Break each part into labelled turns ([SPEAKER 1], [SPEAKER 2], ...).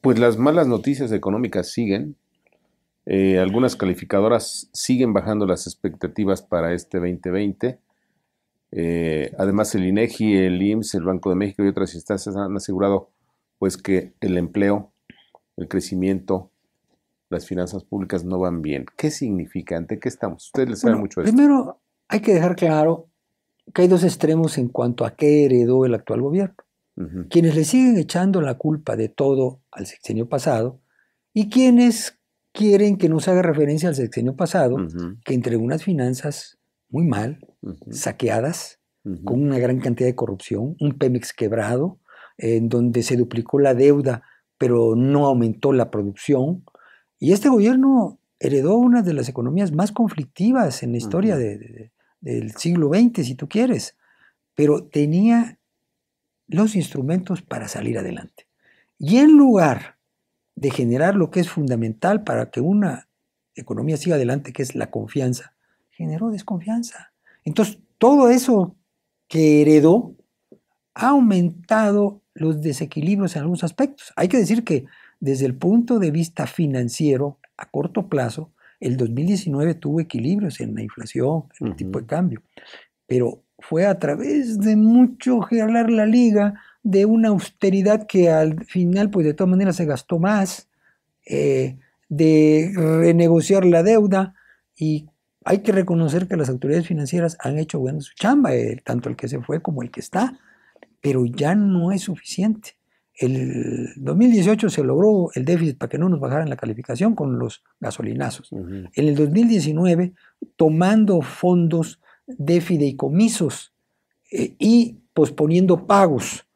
[SPEAKER 1] Pues las malas noticias económicas siguen. Eh, algunas calificadoras siguen bajando las expectativas para este 2020. Eh, además, el INEGI, el IMSS, el Banco de México y otras instancias han asegurado pues que el empleo, el crecimiento, las finanzas públicas no van bien. ¿Qué significa? ¿Ante qué estamos? Ustedes les saben mucho de
[SPEAKER 2] Primero, hay que dejar claro que hay dos extremos en cuanto a qué heredó el actual gobierno quienes le siguen echando la culpa de todo al sexenio pasado y quienes quieren que no haga referencia al sexenio pasado, que entre unas finanzas muy mal, saqueadas, con una gran cantidad de corrupción, un Pemex quebrado, en donde se duplicó la deuda, pero no aumentó la producción. Y este gobierno heredó una de las economías más conflictivas en la historia del siglo XX, si tú quieres, pero tenía los instrumentos para salir adelante. Y en lugar de generar lo que es fundamental para que una economía siga adelante, que es la confianza, generó desconfianza. Entonces, todo eso que heredó ha aumentado los desequilibrios en algunos aspectos. Hay que decir que desde el punto de vista financiero, a corto plazo, el 2019 tuvo equilibrios en la inflación, en el tipo de cambio. Pero fue a través de mucho hablar la liga, de una austeridad que al final, pues de todas maneras se gastó más, eh, de renegociar la deuda y hay que reconocer que las autoridades financieras han hecho buena su chamba, eh, tanto el que se fue como el que está, pero ya no es suficiente. El 2018 se logró el déficit para que no nos bajaran la calificación con los gasolinazos. En el 2019, tomando fondos de fideicomisos comisos eh, y posponiendo pagos.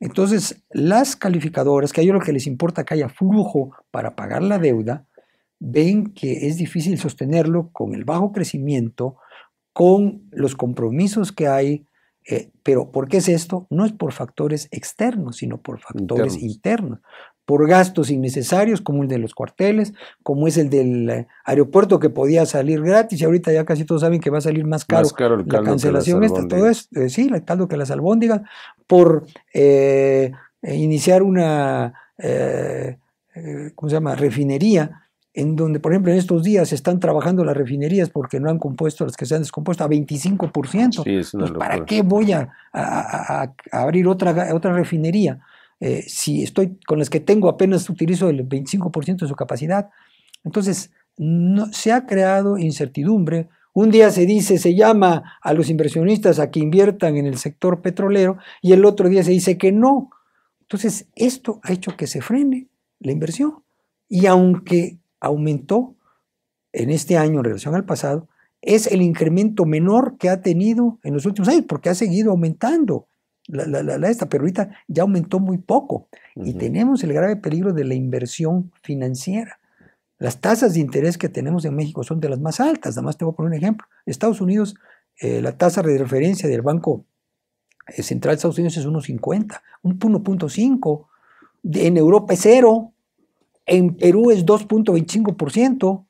[SPEAKER 2] Entonces, las calificadoras, que a ellos lo que les importa que haya flujo para pagar la deuda, ven que es difícil sostenerlo con el bajo crecimiento, con los compromisos que hay. Eh, pero, ¿por qué es esto? No es por factores externos, sino por factores internos por gastos innecesarios como el de los cuarteles, como es el del aeropuerto que podía salir gratis y ahorita ya casi todos saben que va a salir más caro, más caro la cancelación esta, todo es, eh, sí, el que las albóndigas, por eh, iniciar una, eh, ¿cómo se llama?, refinería en donde, por ejemplo, en estos días están trabajando las refinerías porque no han compuesto las que se han descompuesto a 25%. ¿Para qué voy a, abrir otra, otra refinería? Eh, si estoy con las que tengo apenas utilizo el 25% de su capacidad. Entonces, se ha creado incertidumbre. Un día se dice, se llama a los inversionistas a que inviertan en el sector petrolero y el otro día se dice que no. Entonces, esto ha hecho que se frene la inversión. Y aunque aumentó en este año en relación al pasado, es el incremento menor que ha tenido en los últimos años, porque ha seguido aumentando la, esta, perrita ya aumentó muy poco y tenemos el grave peligro de la inversión financiera. Las tasas de interés que tenemos en México son de las más altas. Además, te voy a poner un ejemplo. Estados Unidos, eh, la tasa de referencia del Banco eh, Central de Estados Unidos es 1,50, un 1,5. En Europa es cero. en Perú es 2,25%,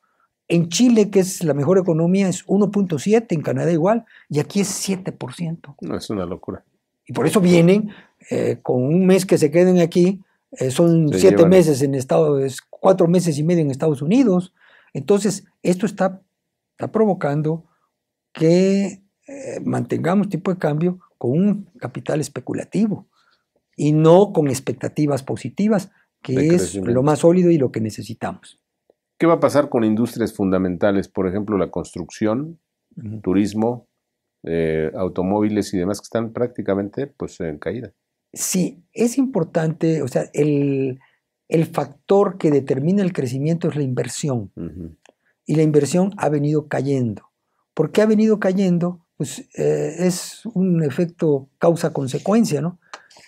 [SPEAKER 2] en Chile, que es la mejor economía, es 1,7%, en Canadá igual, y aquí es 7%.
[SPEAKER 1] No, es una locura. Y por eso vienen,
[SPEAKER 2] eh, con un mes que se queden aquí, eh, son siete meses en Estados cuatro meses y medio en Estados Unidos. Entonces, esto está, está provocando que eh, mantengamos tipo de cambio con un capital especulativo y no con expectativas positivas, que es lo más sólido y lo que necesitamos.
[SPEAKER 1] ¿Qué va a pasar con industrias fundamentales? Por ejemplo, la construcción, el turismo, eh, automóviles y demás que están prácticamente pues, en caída.
[SPEAKER 2] Sí, es importante, o sea, el, factor que determina el crecimiento es la inversión. Y la inversión ha venido cayendo. ¿Por qué ha venido cayendo? Pues eh, es un efecto causa-consecuencia, ¿no?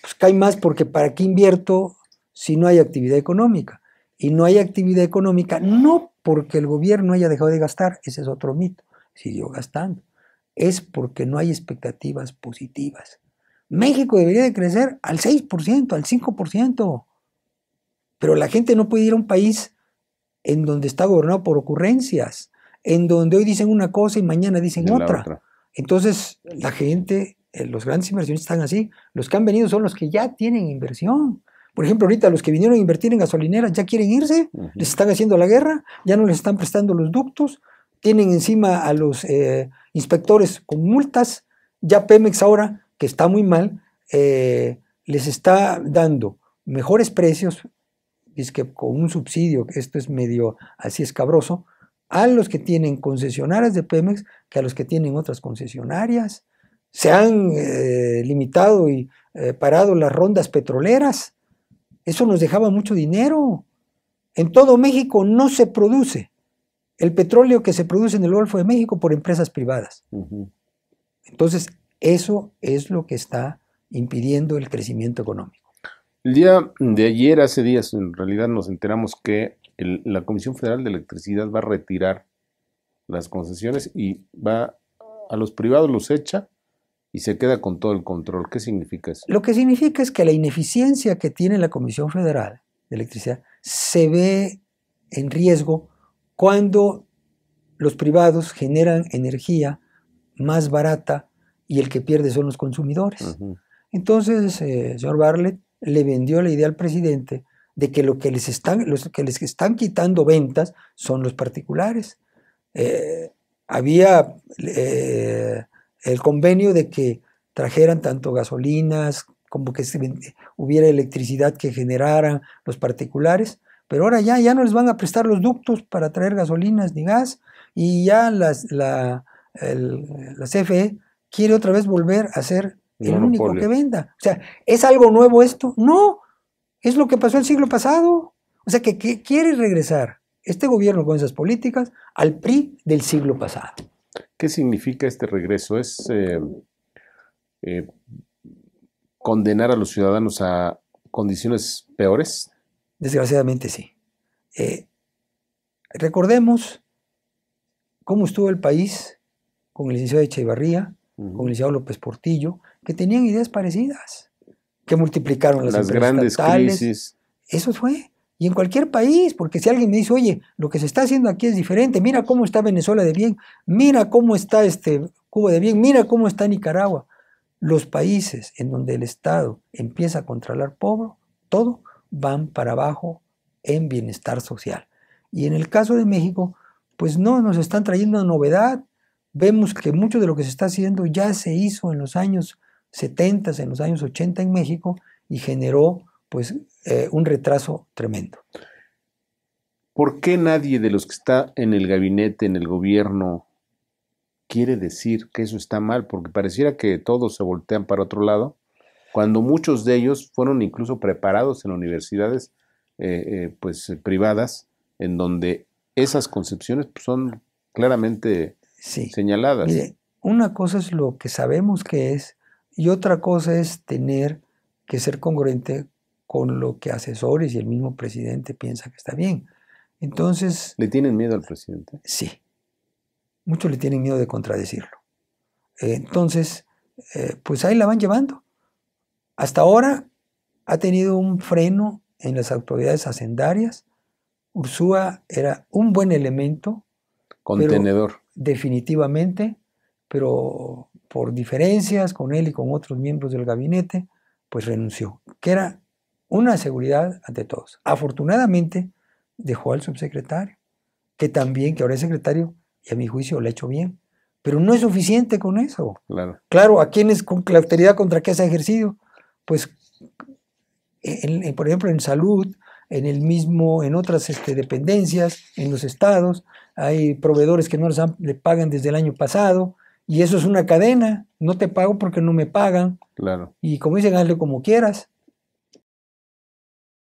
[SPEAKER 2] Pues cae más porque ¿para qué invierto si no hay actividad económica? Y no hay actividad económica no porque el gobierno haya dejado de gastar, ese es otro mito, siguió gastando es porque no hay expectativas positivas. México debería de crecer al 6%, al 5%, pero la gente no puede ir a un país en donde está gobernado por ocurrencias, en donde hoy dicen una cosa y mañana dicen otra. Entonces, la gente, eh, los grandes inversionistas están así. Los que han venido son los que ya tienen inversión. Por ejemplo, ahorita los que vinieron a invertir en gasolineras ya quieren irse, les están haciendo la guerra, ya no les están prestando los ductos, tienen encima a los eh, inspectores con multas, ya Pemex ahora, que está muy mal, eh, les está dando mejores precios, es que con un subsidio, esto es medio así escabroso, a los que tienen concesionarias de Pemex que a los que tienen otras concesionarias. Se han eh, limitado y eh, parado las rondas petroleras. Eso nos dejaba mucho dinero. En todo México no se produce el petróleo que se produce en el Golfo de México por empresas privadas. Entonces, eso es lo que está impidiendo el crecimiento económico.
[SPEAKER 1] El día de ayer, hace días, en realidad nos enteramos que la Comisión Federal de Electricidad va a retirar las concesiones y va a los privados los echa y se queda con todo el control. ¿Qué significa eso?
[SPEAKER 2] Lo que significa es que la ineficiencia que tiene la Comisión Federal de Electricidad se ve en riesgo cuando los privados generan energía más barata y el que pierde son los consumidores. Entonces, el eh, señor Barlett le vendió la idea al presidente de que lo que les están, los que les están quitando ventas son los particulares. Eh, había eh, el convenio de que trajeran tanto gasolinas como que hubiera electricidad que generaran los particulares, pero ahora ya, ya no les van a prestar los ductos para traer gasolinas ni gas y ya las, la, CFE quiere otra vez volver a ser
[SPEAKER 1] el único que
[SPEAKER 2] venda. O sea, ¿es algo nuevo esto? No, es lo que pasó el siglo pasado. O sea, que, quiere regresar este gobierno con esas políticas al PRI del siglo pasado.
[SPEAKER 1] ¿Qué significa este regreso? ¿Es eh, eh, condenar a los ciudadanos a condiciones peores?
[SPEAKER 2] Desgraciadamente sí. Eh, recordemos cómo estuvo el país con el licenciado Echevarría, con el licenciado López Portillo, que tenían ideas parecidas, que multiplicaron las, grandes crisis. Eso fue. Y en cualquier país, porque si alguien me dice, oye, lo que se está haciendo aquí es diferente, mira cómo está Venezuela de bien, mira cómo está este Cuba de bien, mira cómo está Nicaragua. Los países en donde el Estado empieza a controlar pobre, todo, van para abajo en bienestar social. Y en el caso de México, pues no, nos están trayendo novedad. Vemos que mucho de lo que se está haciendo ya se hizo en los años 70, en los años 80 en México y generó pues eh, un retraso tremendo.
[SPEAKER 1] ¿Por qué nadie de los que está en el gabinete, en el gobierno, quiere decir que eso está mal? Porque pareciera que todos se voltean para otro lado cuando muchos de ellos fueron incluso preparados en universidades eh, eh, pues, eh, privadas, en donde esas concepciones pues, son claramente señaladas.
[SPEAKER 2] una cosa es lo que sabemos que es y otra cosa es tener que ser congruente con lo que asesores y el mismo presidente piensa que está bien.
[SPEAKER 1] Entonces... ¿Le tienen miedo al presidente? Sí.
[SPEAKER 2] Muchos le tienen miedo de contradecirlo. Entonces, pues ahí la van llevando. Hasta ahora ha tenido un freno en las autoridades hacendarias. Ursúa era un buen elemento.
[SPEAKER 1] Contenedor.
[SPEAKER 2] definitivamente, pero por diferencias con él y con otros miembros del gabinete, pues renunció, que era una seguridad ante todos. Afortunadamente, dejó al subsecretario, que también, que ahora es secretario, y a mi juicio lo ha hecho bien. Pero no es suficiente con eso. Claro, claro ¿a quiénes con la autoridad contra qué se ha ejercido? pues, por ejemplo, en salud, en el mismo, en otras este, dependencias, en los estados, hay proveedores que no les le pagan desde el año pasado, y eso es una cadena, no te pago porque no me pagan, claro. y como dicen, hazle como quieras,